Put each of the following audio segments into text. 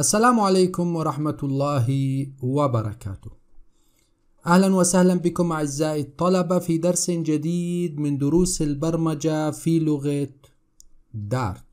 السلام عليكم ورحمة الله وبركاته. أهلا وسهلا بكم أعزائي الطلبة في درس جديد من دروس البرمجة في لغة دارت.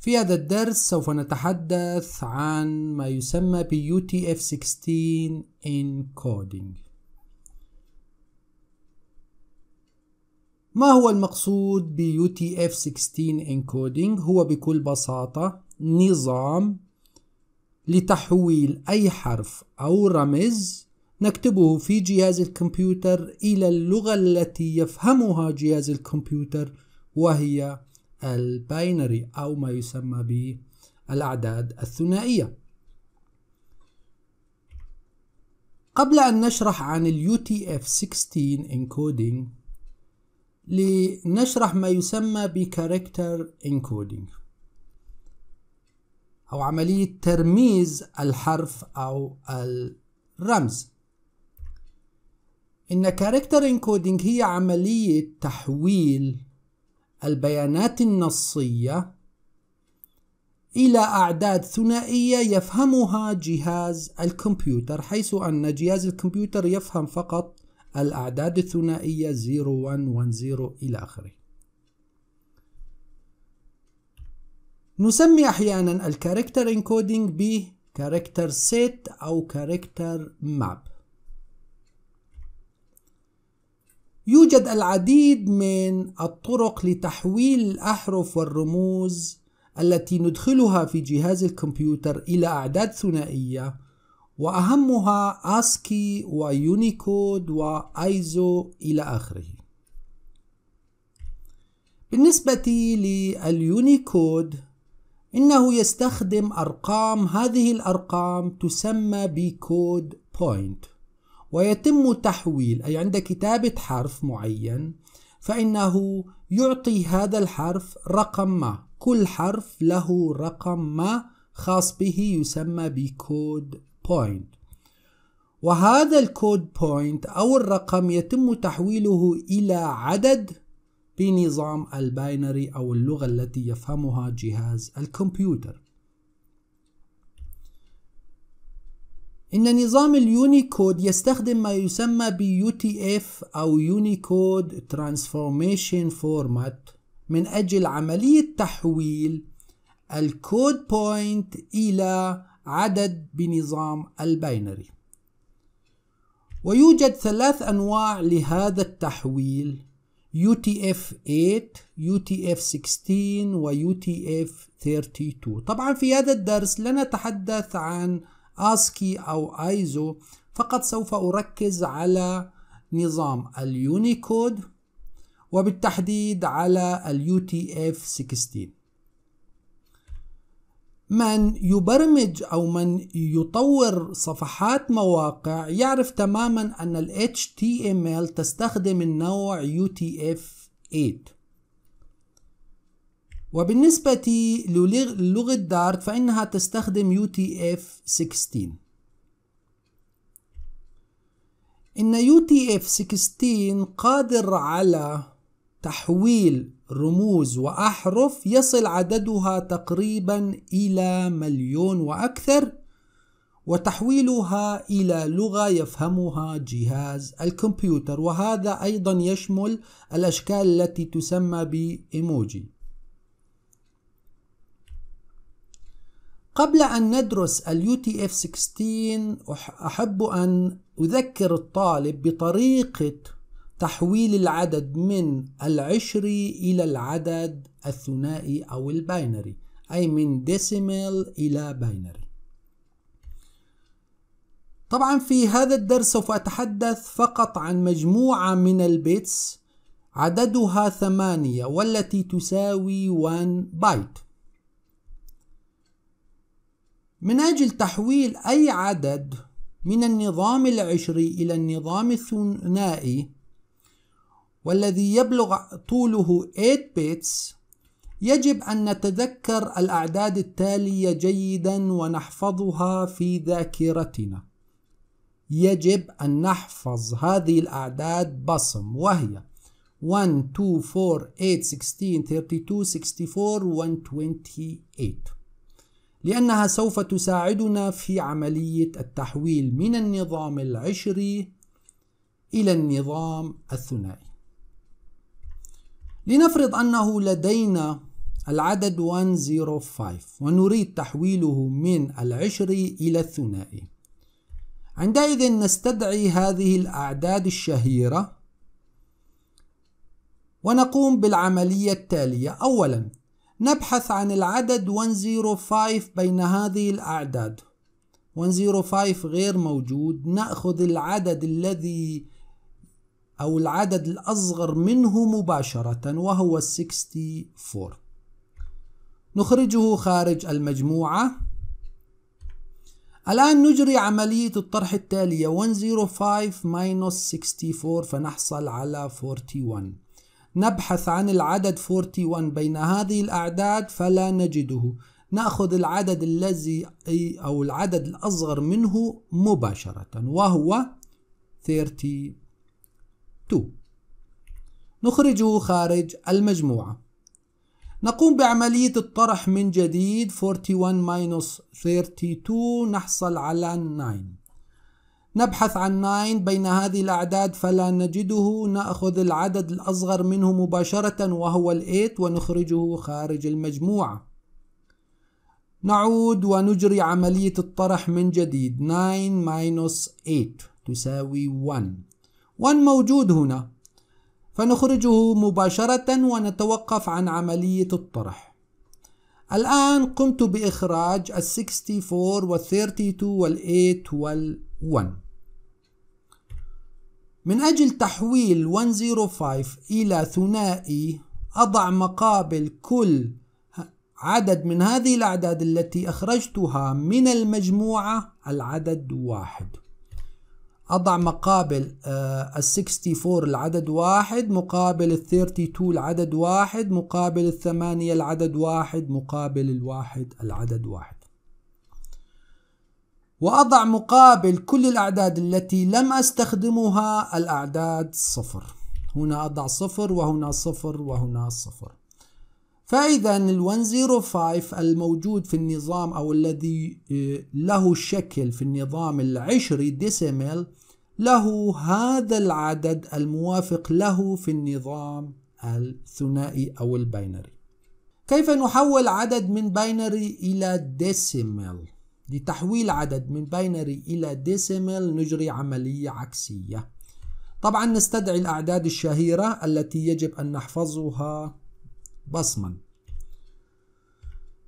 في هذا الدرس سوف نتحدث عن ما يسمى بـ UTF-16 encoding. ما هو المقصود بـ UTF-16 encoding؟ هو بكل بساطة نظام لتحويل أي حرف أو رمز نكتبه في جهاز الكمبيوتر إلى اللغة التي يفهمها جهاز الكمبيوتر وهي الباينري أو ما يسمى بالأعداد الثنائية قبل أن نشرح عن ال UTF-16 encoding لنشرح ما يسمى ب Character Encoding أو عملية ترميز الحرف أو الرمز إن كاركتر انكودينج هي عملية تحويل البيانات النصية إلى أعداد ثنائية يفهمها جهاز الكمبيوتر حيث أن جهاز الكمبيوتر يفهم فقط الأعداد الثنائية 0110 إلى آخره نسمي أحيانا الكاركتر انكودينج ب كاركتر سيت أو كاركتر ماب يوجد العديد من الطرق لتحويل الأحرف والرموز التي ندخلها في جهاز الكمبيوتر إلى أعداد ثنائية وأهمها آسكي ويونيكود وأيزو إلى آخره بالنسبة لليونيكود إنه يستخدم أرقام هذه الأرقام تسمى بكود بوينت ويتم تحويل أي عند كتابة حرف معين فإنه يعطي هذا الحرف رقم ما كل حرف له رقم ما خاص به يسمى بكود بوينت وهذا الكود بوينت أو الرقم يتم تحويله إلى عدد بنظام الباينري أو اللغة التي يفهمها جهاز الكمبيوتر إن نظام اليونيكود يستخدم ما يسمى ب UTF أو Unicode Transformation Format من أجل عملية تحويل الكود بوينت إلى عدد بنظام الباينري ويوجد ثلاث أنواع لهذا التحويل UTF-8 UTF-16 و UTF-32 طبعا في هذا الدرس لا نتحدث عن ASCII أو ISO فقط سوف أركز على نظام اليونيكود وبالتحديد على اليو اف 16 من يبرمج أو من يطور صفحات مواقع يعرف تماما أن ال HTML تستخدم النوع UTF-8 وبالنسبة للغة دارت فإنها تستخدم UTF-16 إن UTF-16 قادر على تحويل رموز وأحرف يصل عددها تقريبا إلى مليون وأكثر وتحويلها إلى لغة يفهمها جهاز الكمبيوتر وهذا أيضا يشمل الأشكال التي تسمى بإيموجي قبل أن ندرس الـ UTF-16 أحب أن أذكر الطالب بطريقة تحويل العدد من العشري إلى العدد الثنائي أو الباينري أي من ديسيميل إلى باينري طبعا في هذا الدرس سوف أتحدث فقط عن مجموعة من البيتس عددها ثمانية والتي تساوي 1 بايت من أجل تحويل أي عدد من النظام العشري إلى النظام الثنائي والذي يبلغ طوله 8 بيتس يجب أن نتذكر الأعداد التالية جيدا ونحفظها في ذاكرتنا يجب أن نحفظ هذه الأعداد بصم وهي 1, 2, 4, 8, 16, 32, 64, 128 لأنها سوف تساعدنا في عملية التحويل من النظام العشري إلى النظام الثنائي لنفرض أنه لدينا العدد 105 ونريد تحويله من العشري إلى الثنائي عندئذ نستدعي هذه الأعداد الشهيرة ونقوم بالعملية التالية أولا نبحث عن العدد 105 بين هذه الأعداد 105 غير موجود نأخذ العدد الذي أو العدد الأصغر منه مباشرة وهو 64 نخرجه خارج المجموعة الآن نجري عملية الطرح التالية 105 minus 64 فنحصل على 41 نبحث عن العدد 41 بين هذه الأعداد فلا نجده نأخذ العدد الذي أو العدد الأصغر منه مباشرة وهو 30 2 نخرجه خارج المجموعة نقوم بعملية الطرح من جديد 41 32 نحصل على 9 نبحث عن 9 بين هذه الأعداد فلا نجده نأخذ العدد الأصغر منه مباشرة وهو 8 ونخرجه خارج المجموعة نعود ونجري عملية الطرح من جديد 9 8 تساوي 1 1 موجود هنا فنخرجه مباشرة ونتوقف عن عملية الطرح الآن قمت بإخراج ال 64 وال 32 وال 8 وال 1 من أجل تحويل 105 إلى ثنائي أضع مقابل كل عدد من هذه الأعداد التي أخرجتها من المجموعة العدد واحد أضع مقابل ال 64 العدد واحد مقابل ال 32 العدد واحد مقابل الثمانية العدد واحد مقابل الواحد العدد واحد وأضع مقابل كل الأعداد التي لم أستخدمها الأعداد صفر هنا أضع صفر وهنا صفر وهنا صفر فإذا ال 105 الموجود في النظام أو الذي آه، له شكل في النظام العشري ديسيميل له هذا العدد الموافق له في النظام الثنائي أو الباينري كيف نحول عدد من باينري إلى ديسيميل؟ لتحويل عدد من باينري إلى ديسيميل نجري عملية عكسية طبعا نستدعي الأعداد الشهيرة التي يجب أن نحفظها بصما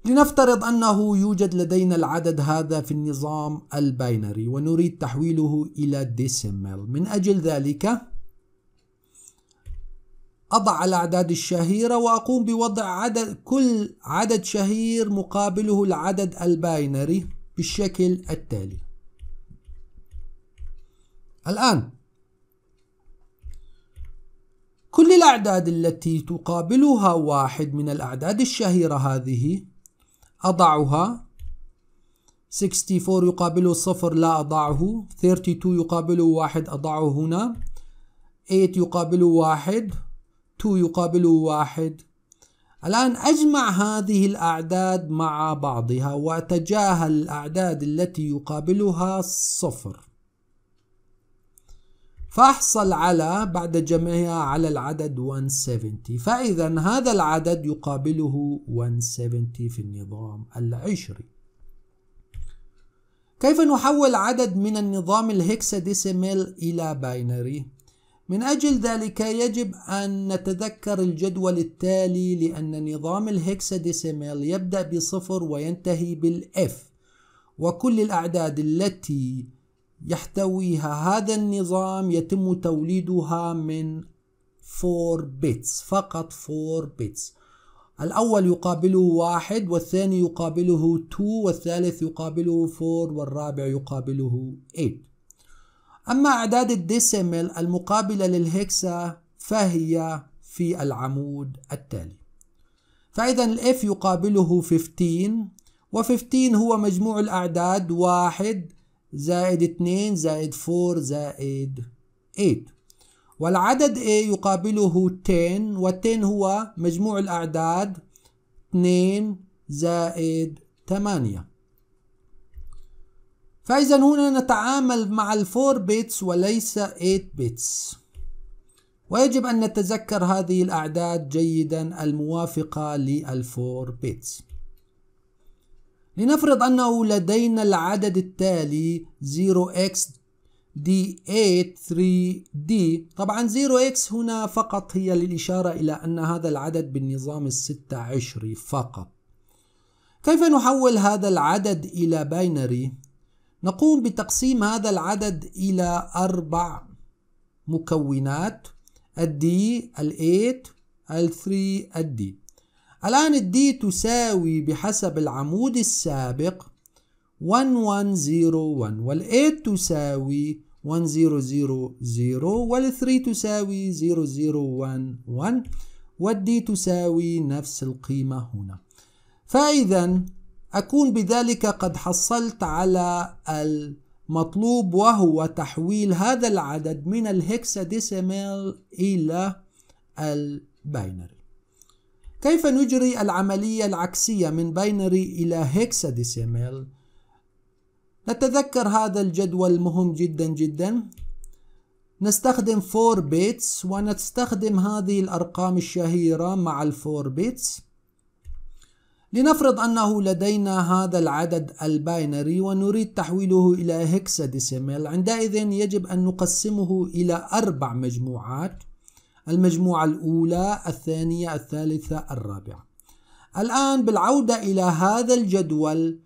لنفترض أنه يوجد لدينا العدد هذا في النظام الباينري ونريد تحويله إلى ديسيمال من أجل ذلك أضع الأعداد الشهيرة وأقوم بوضع عدد كل عدد شهير مقابله العدد الباينري بالشكل التالي الآن كل الأعداد التي تقابلها واحد من الأعداد الشهيرة هذه أضعها 64 يقابله صفر لا أضعه 32 يقابله واحد أضعه هنا 8 يقابله واحد 2 يقابله واحد الآن أجمع هذه الأعداد مع بعضها وأتجاهل الأعداد التي يقابلها صفر فأحصل على بعد جمعها على العدد 170 فإذا هذا العدد يقابله 170 في النظام العشري كيف نحول عدد من النظام الهكساديسيمال إلى باينري؟ من أجل ذلك يجب أن نتذكر الجدول التالي لأن نظام الهكساديسيمال يبدأ بصفر وينتهي بالF وكل الأعداد التي يحتويها هذا النظام يتم توليدها من 4 بيتس فقط 4 بيتس الأول يقابله واحد والثاني يقابله 2 والثالث يقابله 4 والرابع يقابله 8 أما أعداد الديسيمل المقابلة للهكسا فهي في العمود التالي فإذا الاف يقابله 15 و15 هو مجموع الأعداد واحد زائد 2 زائد 4 زائد 8 والعدد A يقابله 10 وال10 هو مجموع الأعداد 2 زائد 8 فإذا هنا نتعامل مع 4 بيتس وليس 8 بيتس ويجب أن نتذكر هذه الأعداد جيدا الموافقة 4 بيتس لنفرض أنه لدينا العدد التالي 0x d83d طبعا 0x هنا فقط هي للإشارة إلى أن هذا العدد بالنظام الستة عشري فقط كيف نحول هذا العدد إلى باينري؟ نقوم بتقسيم هذا العدد إلى أربع مكونات الدي ال8 ال3 الدي الآن D تساوي بحسب العمود السابق 1101 وال8 تساوي 1000 وال3 تساوي 0011 والD تساوي نفس القيمة هنا فإذا أكون بذلك قد حصلت على المطلوب وهو تحويل هذا العدد من الهكساديسيمال إلى الباينري كيف نجري العملية العكسية من باينري إلى ديسيميل؟ نتذكر هذا الجدول مهم جدا جدا نستخدم 4 بيتس ونستخدم هذه الأرقام الشهيرة مع 4 بيتس لنفرض أنه لدينا هذا العدد الباينري ونريد تحويله إلى ديسيميل عندئذ يجب أن نقسمه إلى أربع مجموعات المجموعة الأولى الثانية الثالثة الرابعة الآن بالعودة إلى هذا الجدول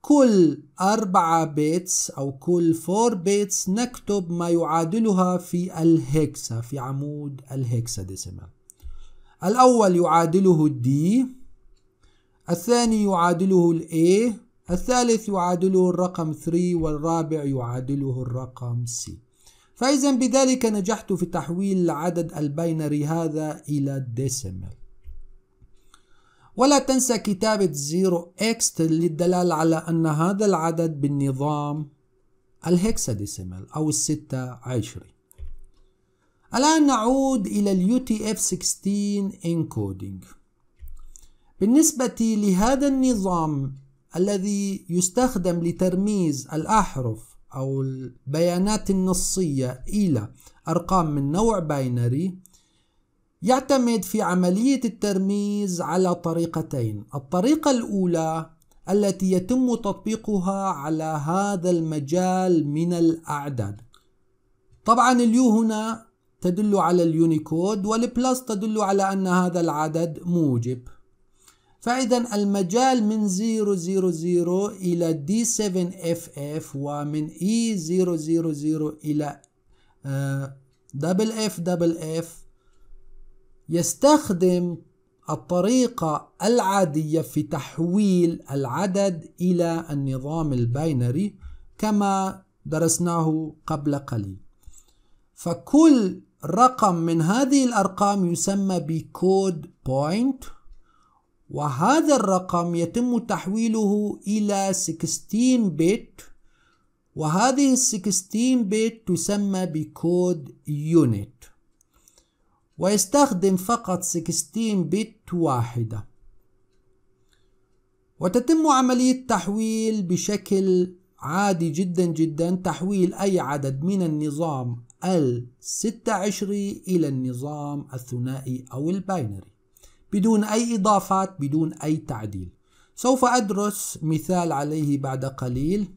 كل أربعة بيتس أو كل فور بيتس نكتب ما يعادلها في الهكسا في عمود الهكسا ديسيمال الأول يعادله D، الثاني يعادله A، الثالث يعادله الرقم 3 والرابع يعادله الرقم C فإذا بذلك نجحت في تحويل عدد الباينري هذا إلى ديسيمال ولا تنسى كتابة 0x للدلالة على أن هذا العدد بالنظام الهكساديسيمال أو الستة عشري الآن نعود إلى الـ UTF-16 encoding بالنسبة لهذا النظام الذي يستخدم لترميز الأحرف أو البيانات النصية إلى أرقام من نوع باينري يعتمد في عملية الترميز على طريقتين الطريقة الأولى التي يتم تطبيقها على هذا المجال من الأعداد طبعا اليو هنا تدل على اليونيكود والبلس تدل على أن هذا العدد موجب فإذا المجال من 000 إلى D7FF ومن E000 إلى دبل اف دبل اف يستخدم الطريقة العادية في تحويل العدد إلى النظام الباينري كما درسناه قبل قليل فكل رقم من هذه الأرقام يسمى بكود بوينت وهذا الرقم يتم تحويله إلى 16 بيت وهذه ال 16 بيت تسمى بكود يونت ويستخدم فقط 16 بيت واحدة وتتم عملية تحويل بشكل عادي جدا جدا تحويل أي عدد من النظام ال 26 إلى النظام الثنائي أو الباينري بدون أي إضافات بدون أي تعديل سوف أدرس مثال عليه بعد قليل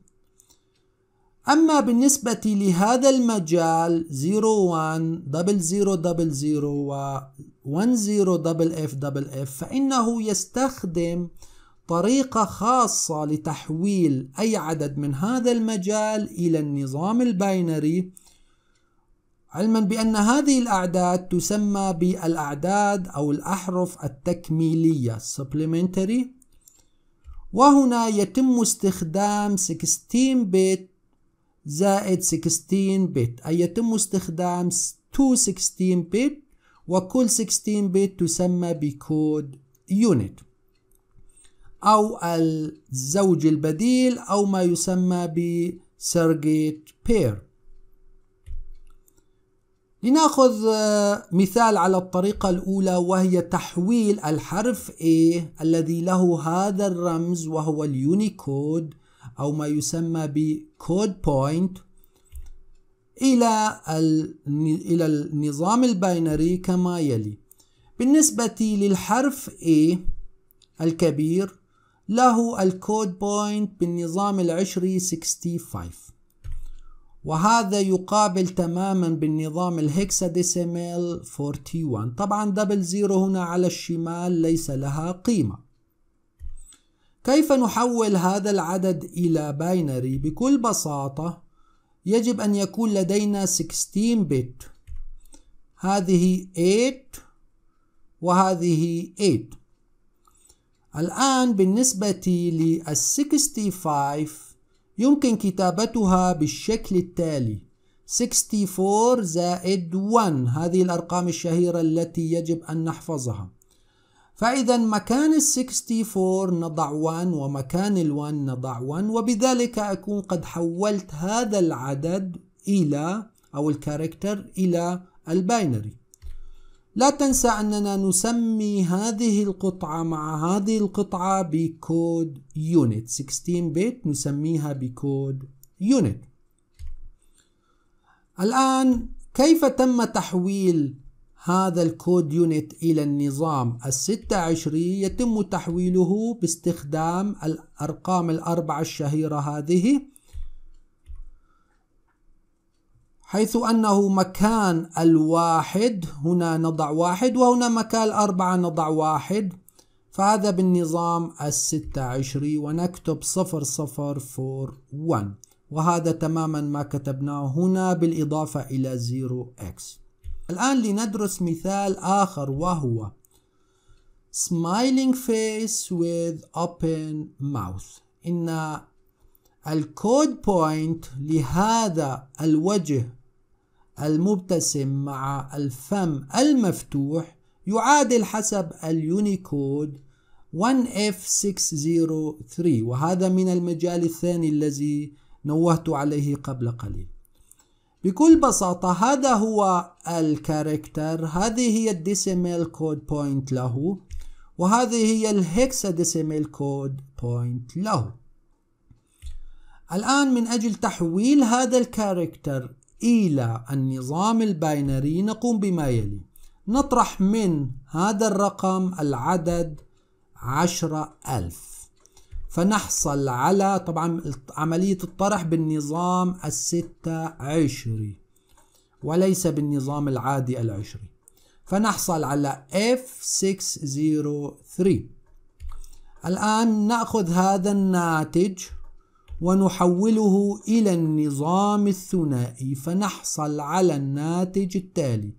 أما بالنسبة لهذا المجال 01 و 10FFF فإنه يستخدم طريقة خاصة لتحويل أي عدد من هذا المجال إلى النظام الباينري علما بأن هذه الأعداد تسمى بالأعداد أو الأحرف التكميلية supplementary وهنا يتم استخدام 16 بت زائد 16 بت أي يتم استخدام 216 16 بت وكل 16 بت تسمى بكود يونت أو الزوج البديل أو ما يسمى بسيرجيت بير لنأخذ آه، مثال على الطريقة الأولى وهي تحويل الحرف A الذي له هذا الرمز وهو اليونيكود أو ما يسمى بكود بوينت إلى إلى النظام الباينري كما يلي بالنسبة للحرف A الكبير له الكود بوينت بالنظام العشري 65 وهذا يقابل تماما بالنظام ديسيميل 41 طبعا دبل زيرو هنا على الشمال ليس لها قيمة كيف نحول هذا العدد إلى باينري بكل بساطة يجب أن يكون لدينا 16 بت هذه 8 وهذه 8 الآن بالنسبة لل 65 يمكن كتابتها بالشكل التالي 64 زائد 1 هذه الأرقام الشهيرة التي يجب أن نحفظها فإذا مكان ال 64 نضع 1 ومكان ال 1 نضع 1 وبذلك أكون قد حولت هذا العدد إلى أو الكاركتر إلى الباينري لا تنسى أننا نسمي هذه القطعة مع هذه القطعة بكود يونت 16 بيت نسميها بكود يونت الآن كيف تم تحويل هذا الكود يونت إلى النظام الستة عشري يتم تحويله باستخدام الأرقام الأربعة الشهيرة هذه حيث أنه مكان الواحد هنا نضع واحد وهنا مكان الأربعة نضع واحد فهذا بالنظام الستة عشري ونكتب صفر صفر فور ون وهذا تماما ما كتبناه هنا بالإضافة إلى 0x الآن لندرس مثال آخر وهو smiling face with open mouth إن الكود بوينت لهذا الوجه المبتسم مع الفم المفتوح يعادل حسب اليونيكود 1F603 وهذا من المجال الثاني الذي نوهت عليه قبل قليل بكل بساطة هذا هو الكاركتر هذه هي الديسيميل كود بوينت له وهذه هي الهكسا ديسيميل كود بوينت له الآن من أجل تحويل هذا الكاركتر إلى النظام الباينري نقوم بما يلي نطرح من هذا الرقم العدد عشرة ألف فنحصل على طبعا عملية الطرح بالنظام الستة عشري وليس بالنظام العادي العشري فنحصل على F603 الآن نأخذ هذا الناتج ونحوله إلى النظام الثنائي فنحصل على الناتج التالي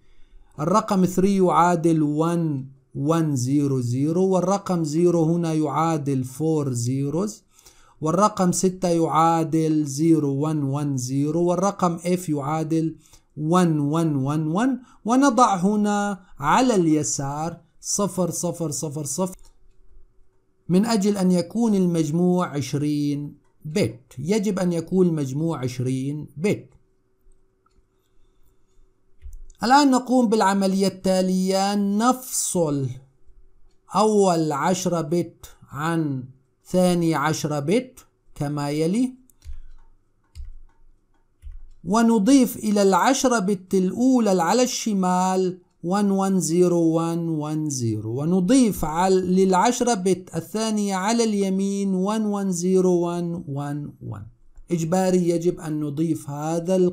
الرقم 3 يعادل 1 1 0 0 والرقم 0 هنا يعادل 4 zeros والرقم 6 يعادل 0 1 1 0 والرقم F يعادل 1 1 1 1 ونضع هنا على اليسار 0 0 0 0 من أجل أن يكون المجموع 20 بت يجب أن يكون مجموع 20 بت الآن نقوم بالعملية التالية نفصل أول عشرة بت عن ثاني عشرة بت كما يلي ونضيف إلى العشرة بت الأولى على الشمال 110110 ونضيف على للعشرة بت الثانية على اليمين 110111 إجباري يجب أن نضيف هذا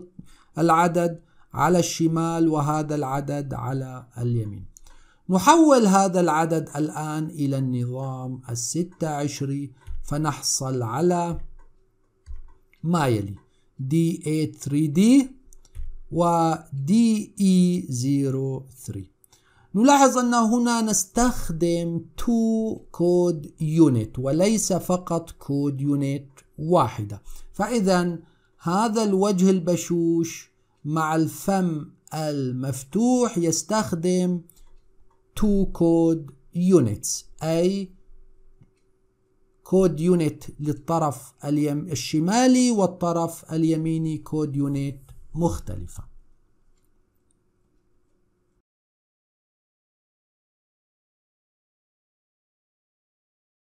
العدد على الشمال وهذا العدد على اليمين نحول هذا العدد الآن إلى النظام الستة عشري فنحصل على ما يلي D83D و DE03 نلاحظ أن هنا نستخدم تو كود يونت وليس فقط كود يونت واحدة فإذا هذا الوجه البشوش مع الفم المفتوح يستخدم تو كود units أي كود يونت للطرف الشمالي والطرف اليميني كود يونت مختلفة